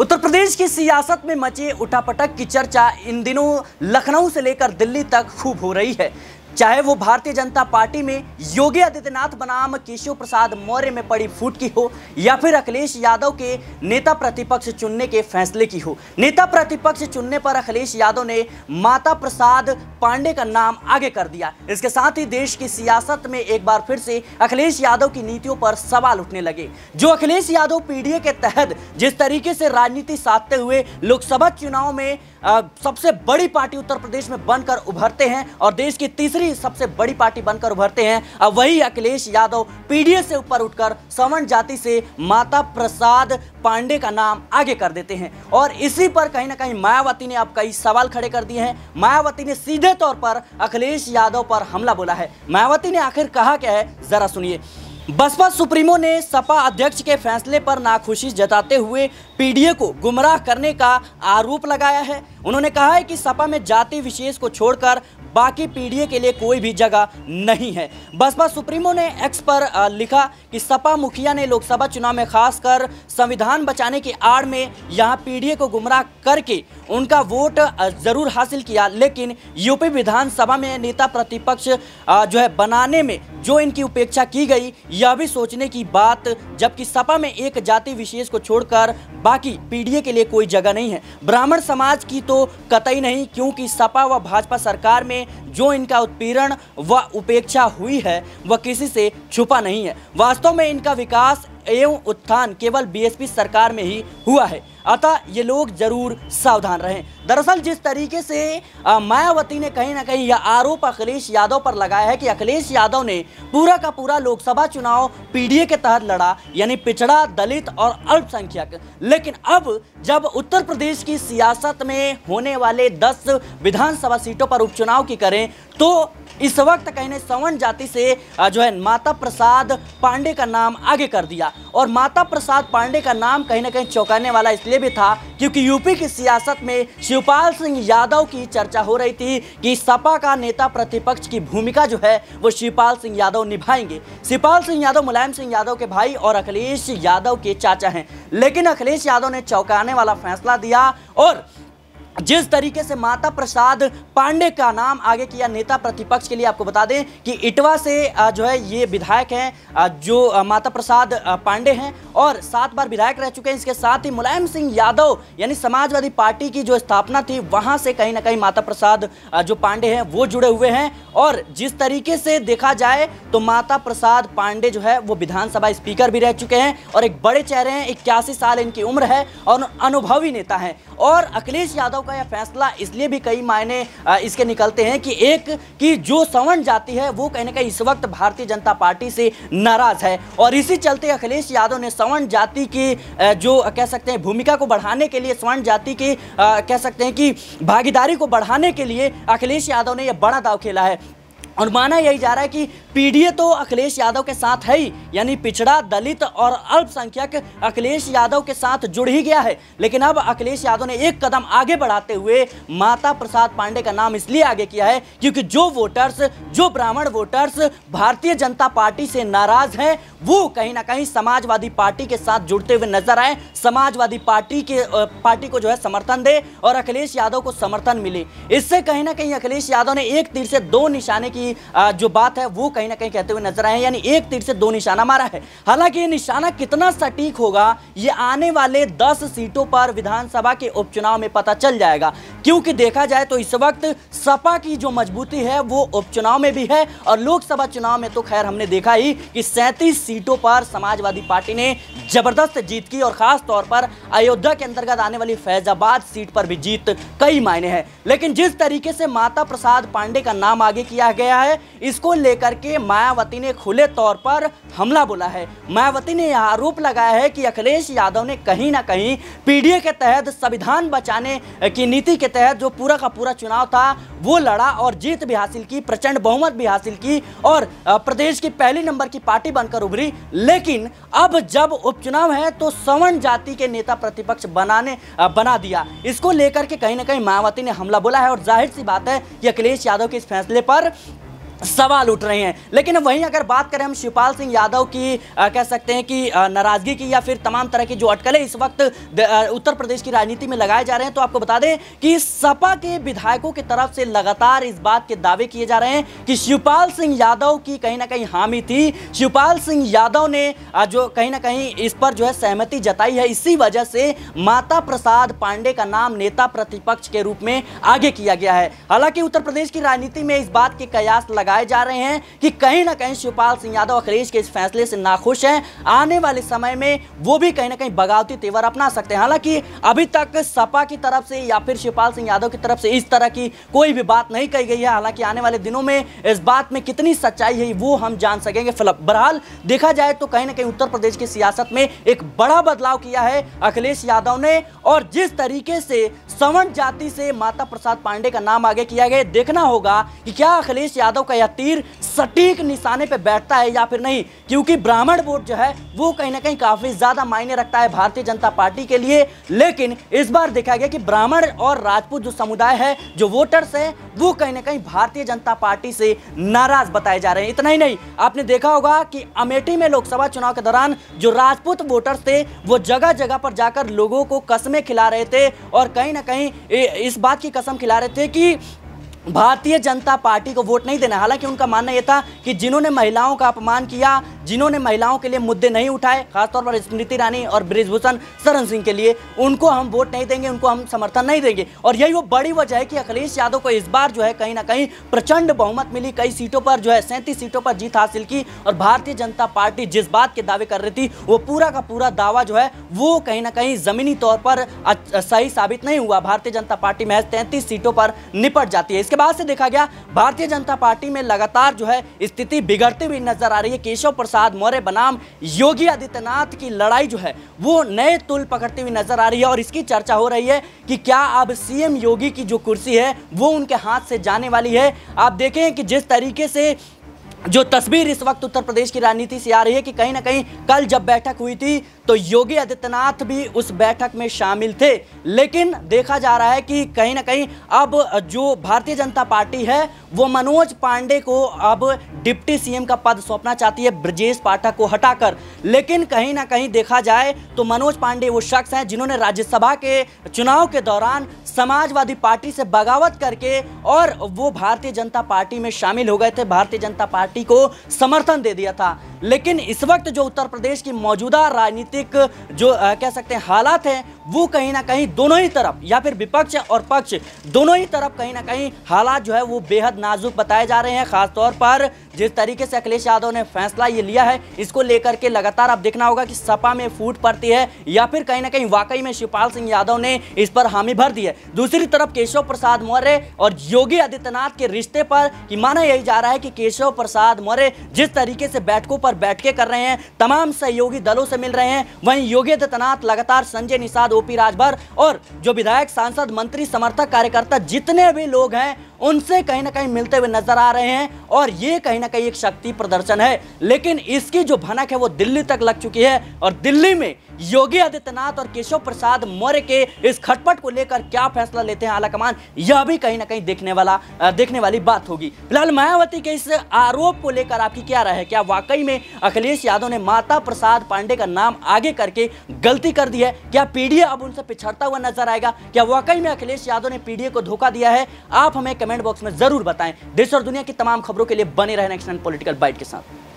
उत्तर प्रदेश की सियासत में मचे उठापटक की चर्चा इन दिनों लखनऊ से लेकर दिल्ली तक खूब हो रही है चाहे वो भारतीय जनता पार्टी में योगी आदित्यनाथ बनाम केशव प्रसाद मौर्य में पड़ी फूट की हो या फिर अखिलेश यादव के नेता प्रतिपक्ष चुनने के फैसले की हो नेता प्रतिपक्ष चुनने पर अखिलेश यादव ने माता प्रसाद पांडे का नाम आगे कर दिया इसके साथ ही देश की सियासत में एक बार फिर से अखिलेश यादव की नीतियों पर सवाल उठने लगे जो अखिलेश यादव पीडीए के तहत जिस तरीके से राजनीति साधते हुए लोकसभा चुनाव में सबसे बड़ी पार्टी उत्तर प्रदेश में बनकर उभरते हैं और देश की तीसरी दूसरी सबसे बड़ी पार्टी बनकर उभरते हैं अब वही अखिलेश यादव पीडीएस से ऊपर उठकर सवर्ण जाति से माता प्रसाद पांडे का नाम आगे कर देते हैं और इसी पर कहीं ना कहीं मायावती ने अब कई सवाल खड़े कर दिए हैं मायावती ने सीधे तौर पर अखिलेश यादव पर हमला बोला है मायावती ने आखिर कहा क्या है जरा सुनिए बसपा सुप्रीमो ने सपा अध्यक्ष के फैसले पर नाखुशी जताते हुए पीडीए को गुमराह करने का आरोप लगाया है उन्होंने कहा है कि सपा में जाति विशेष को छोड़कर बाकी पीडीए के लिए कोई भी जगह नहीं है बसपा सुप्रीमो ने एक्स पर लिखा कि सपा मुखिया ने लोकसभा चुनाव में खासकर संविधान बचाने की आड़ में यहाँ पीडीए को गुमराह करके उनका वोट जरूर हासिल किया लेकिन यूपी विधानसभा में नेता प्रतिपक्ष जो है बनाने में जो इनकी उपेक्षा की गई यह भी सोचने की बात जबकि सपा में एक जाति विशेष को छोड़कर बाकी पीडीए के लिए कोई जगह नहीं है ब्राह्मण समाज की तो कतई नहीं क्योंकि सपा व भाजपा सरकार में में जो इनका उत्पीड़न व उपेक्षा हुई है वह किसी से छुपा नहीं है वास्तव में इनका विकास एवं उत्थान केवल बीएसपी सरकार में ही हुआ है अतः ये लोग जरूर सावधान रहें दरअसल जिस तरीके से मायावती ने कहीं ना कहीं यह आरोप अखिलेश यादव पर लगाया है कि अखिलेश यादव ने पूरा का पूरा लोकसभा चुनाव पीडीए के तहत लड़ा यानी पिछड़ा दलित और अल्पसंख्यक लेकिन अब जब उत्तर प्रदेश की सियासत में होने वाले 10 विधानसभा सीटों पर उपचुनाव की करें तो इस वक्त कहीं सवन जाति से जो है माता प्रसाद पांडे का नाम आगे कर दिया और माता प्रसाद पांडे का नाम कहीं ना कहीं चौंकाने वाला इसलिए भी था क्योंकि यूपी की सियासत में शिवपाल सिंह यादव की चर्चा हो रही थी कि सपा का नेता प्रतिपक्ष की भूमिका जो है वो शिवपाल सिंह यादव निभाएंगे शिवपाल सिंह यादव मुलायम सिंह यादव के भाई और अखिलेश यादव के चाचा हैं लेकिन अखिलेश यादव ने चौंकाने वाला फैसला दिया और जिस तरीके से माता प्रसाद पांडे का नाम आगे किया नेता प्रतिपक्ष के लिए आपको बता दें कि इटवा से जो है ये विधायक हैं जो माता प्रसाद पांडे हैं और सात बार विधायक रह चुके हैं इसके साथ ही मुलायम सिंह यादव यानी समाजवादी पार्टी की जो स्थापना थी वहां से कहीं ना कहीं माता प्रसाद जो पांडे हैं वो जुड़े हुए हैं और जिस तरीके से देखा जाए तो माता प्रसाद पांडे जो है वो विधानसभा स्पीकर भी रह चुके हैं और एक बड़े चेहरे हैं इक्यासी साल इनकी उम्र है और अनुभवी नेता है और अखिलेश यादव आयोग का यह फैसला इसलिए भी कई मायने इसके निकलते हैं कि एक कि जो सवर्ण जाति है वो कहने का इस वक्त भारतीय जनता पार्टी से नाराज है और इसी चलते अखिलेश यादव ने सवर्ण जाति की जो कह सकते हैं भूमिका को बढ़ाने के लिए स्वर्ण जाति की कह सकते हैं कि भागीदारी को बढ़ाने के लिए अखिलेश यादव ने यह बड़ा दाव खेला है और माना यही जा रहा है कि पीडीए तो अखिलेश यादव के साथ है ही यानी पिछड़ा दलित और अल्पसंख्यक अखिलेश यादव के साथ जुड़ ही गया है लेकिन अब अखिलेश यादव ने एक कदम आगे बढ़ाते हुए माता प्रसाद पांडे का नाम इसलिए आगे किया है क्योंकि जो वोटर्स जो ब्राह्मण वोटर्स भारतीय जनता पार्टी से नाराज हैं वो कहीं ना कहीं समाजवादी पार्टी के साथ जुड़ते हुए नजर आए समाजवादी पार्टी के पार्टी को जो है समर्थन दे और अखिलेश यादव को समर्थन मिले इससे कहीं ना कहीं अखिलेश यादव ने एक तीर से दो निशाने की की जो बात है वो कहीं ना कहीं कहते हुए नजर आए यानी एक तीर से दो निशाना मारा है हालांकि ये निशाना कितना सटीक होगा ये आने वाले दस सीटों पर विधानसभा के उपचुनाव में पता चल जाएगा क्योंकि देखा जाए तो इस वक्त सपा की जो मजबूती है वो उपचुनाव में भी है और लोकसभा चुनाव में तो खैर हमने देखा ही कि सैंतीस सीटों पर समाजवादी पार्टी ने जबरदस्त जीत की और खास तौर पर अयोध्या के अंतर्गत आने वाली फैजाबाद सीट पर भी जीत कई मायने हैं लेकिन जिस तरीके से माता प्रसाद पांडे का नाम आगे किया गया है इसको लेकर के मायावती ने खुले तौर पर हमला बोला है मायावती ने यह आरोप लगाया है कि अखिलेश यादव ने कहीं ना कहीं पीडीए के तहत संविधान बचाने की नीति के तहत जो पूरा का पूरा चुनाव था वो लड़ा और जीत भी हासिल की प्रचंड बहुमत भी हासिल की और प्रदेश की पहली नंबर की पार्टी बनकर उभरी लेकिन अब जब उपचुनाव है तो सवर्ण जाति के नेता प्रतिपक्ष बनाने बना दिया इसको लेकर के कहीं ना कहीं मायावती ने हमला बोला है और जाहिर सी बात है कि अखिलेश यादव के इस फैसले पर सवाल उठ रहे हैं लेकिन वहीं अगर बात करें हम शिवपाल सिंह यादव की आ, कह सकते हैं कि नाराज़गी की या फिर तमाम तरह की जो अटकलें इस वक्त उत्तर प्रदेश की राजनीति में लगाए जा रहे हैं तो आपको बता दें कि सपा के विधायकों की तरफ से लगातार इस बात के दावे किए जा रहे हैं कि शिवपाल सिंह यादव की कहीं ना कहीं हामी थी शिवपाल सिंह यादव ने जो कहीं ना कहीं इस पर जो है सहमति जताई है इसी वजह से माता प्रसाद पांडे का नाम नेता प्रतिपक्ष के रूप में आगे किया गया है हालांकि उत्तर प्रदेश की राजनीति में इस बात के कयास लगा लगाए जा रहे हैं कि कहीं ना कहीं शिवपाल सिंह यादव अखिलेश के इस फैसले से नाखुश हैं आने वाले समय में वो भी कहीं ना कहीं बगावती तेवर अपना सकते हैं हालांकि अभी तक सपा की तरफ से या फिर शिवपाल सिंह यादव की तरफ से इस तरह की कोई भी बात नहीं कही गई है हालांकि आने वाले दिनों में इस बात में कितनी सच्चाई है वो हम जान सकेंगे बहरहाल देखा जाए तो कहीं ना कहीं उत्तर प्रदेश की सियासत में एक बड़ा बदलाव किया है अखिलेश यादव ने और जिस तरीके से सवर्ण जाति से माता प्रसाद पांडे का नाम आगे किया गया देखना होगा कि क्या अखिलेश यादव का या तीर सटीक निशाने पे बैठता है या फिर नहीं क्योंकि ब्राह्मण वोट जो है वो कहीं ना कहीं काफ़ी ज़्यादा मायने रखता है भारतीय जनता पार्टी के लिए लेकिन इस बार देखा गया कि ब्राह्मण और राजपूत जो समुदाय है जो वोटर्स है वो कहीं ना कहीं भारतीय जनता पार्टी से नाराज बताए जा रहे हैं इतना ही नहीं आपने देखा होगा कि अमेठी में लोकसभा चुनाव के दौरान जो राजपूत वोटर्स थे वो जगह जगह पर जाकर लोगों को कसमें खिला रहे थे और कहीं ना कहीं इस बात की कसम खिला रहे थे कि भारतीय जनता पार्टी को वोट नहीं देना हालांकि उनका मानना यह था कि जिन्होंने महिलाओं का अपमान किया जिन्होंने महिलाओं के लिए मुद्दे नहीं उठाए खासतौर पर स्मृति ईरानी और ब्रिजभूषण शरण सिंह के लिए उनको हम वोट नहीं देंगे उनको हम समर्थन नहीं देंगे और यही वो बड़ी वजह है कि अखिलेश यादव को इस बार जो है कहीं ना कहीं प्रचंड बहुमत मिली कई सीटों पर जो है सैंतीस सीटों पर जीत हासिल की और भारतीय जनता पार्टी जिस बात के दावे कर रही थी वो पूरा का पूरा दावा जो है वो कहीं ना कहीं जमीनी तौर पर सही साबित नहीं हुआ भारतीय जनता पार्टी महज तैंतीस सीटों पर निपट जाती है इसके बाद से देखा गया भारतीय जनता पार्टी में लगातार जो है स्थिति बिगड़ती हुई नजर आ रही है केशव प्रसाद मौर्य बनाम योगी आदित्यनाथ की लड़ाई जो है वो नए तुल पकड़ती हुई नजर आ रही है और इसकी चर्चा हो रही है कि क्या अब सीएम योगी की जो कुर्सी है वो उनके हाथ से जाने वाली है आप देखें कि जिस तरीके से जो तस्वीर इस वक्त उत्तर प्रदेश की राजनीति से आ रही है कि कहीं ना कहीं कल जब बैठक हुई थी तो योगी आदित्यनाथ भी उस बैठक में शामिल थे लेकिन देखा जा रहा है कि कहीं ना कहीं अब जो भारतीय जनता पार्टी है वो मनोज पांडे को अब डिप्टी सीएम का पद सौंपना चाहती है ब्रजेश पाठक को हटाकर लेकिन कहीं ना कहीं देखा जाए तो मनोज पांडे वो शख्स हैं जिन्होंने राज्यसभा के चुनाव के दौरान समाजवादी पार्टी से बगावत करके और वो भारतीय जनता पार्टी में शामिल हो गए थे भारतीय जनता पार्टी को समर्थन दे दिया था लेकिन इस वक्त जो उत्तर प्रदेश की मौजूदा राजनीतिक जो आ, कह सकते हैं हालात हैं वो कहीं ना कहीं दोनों ही तरफ या फिर विपक्ष और पक्ष दोनों ही तरफ कहीं ना कहीं हालात जो है वो बेहद नाजुक बताए जा रहे हैं खासतौर पर जिस तरीके से अखिलेश यादव ने फैसला ये लिया है इसको लेकर के लगातार अब देखना होगा कि सपा में फूट पड़ती है या फिर कहीं ना कहीं वाकई में शिवपाल सिंह यादव ने इस पर हामी भर दी है दूसरी तरफ केशव प्रसाद मौर्य और योगी आदित्यनाथ के रिश्ते पर कि माना यही जा रहा है कि केशव प्रसाद मौर्य जिस तरीके से बैठकों पर पर बैठ के कर रहे हैं तमाम सहयोगी दलों से मिल रहे हैं वहीं योगी आदित्यनाथ लगातार संजय निषाद ओपी राजभर और जो विधायक सांसद मंत्री समर्थक कार्यकर्ता जितने भी लोग हैं उनसे कहीं ना कहीं मिलते हुए नजर आ रहे हैं और ये कहीं ना कहीं एक शक्ति प्रदर्शन है लेकिन इसकी जो भनक है वो दिल्ली तक लग चुकी है और दिल्ली में योगी आदित्यनाथ और केशव प्रसाद मौर्य के इस खटपट को लेकर क्या फैसला लेते हैं आलाकमान यह भी कहीं ना कहीं देखने वाला देखने वाली बात होगी फिलहाल मायावती के इस आरोप को लेकर आपकी क्या राय है क्या वाकई में अखिलेश यादव ने माता प्रसाद पांडे का नाम आगे करके गलती कर दी है क्या पीडीए अब उनसे पिछड़ता हुआ नजर आएगा क्या वाकई में अखिलेश यादव ने पीडीए को धोखा दिया है आप हमें कमेंट बॉक्स में जरूर बताएं देश और दुनिया की तमाम खबरों के लिए बने रहना नेक्स्ट पॉलिटिकल बाइट के साथ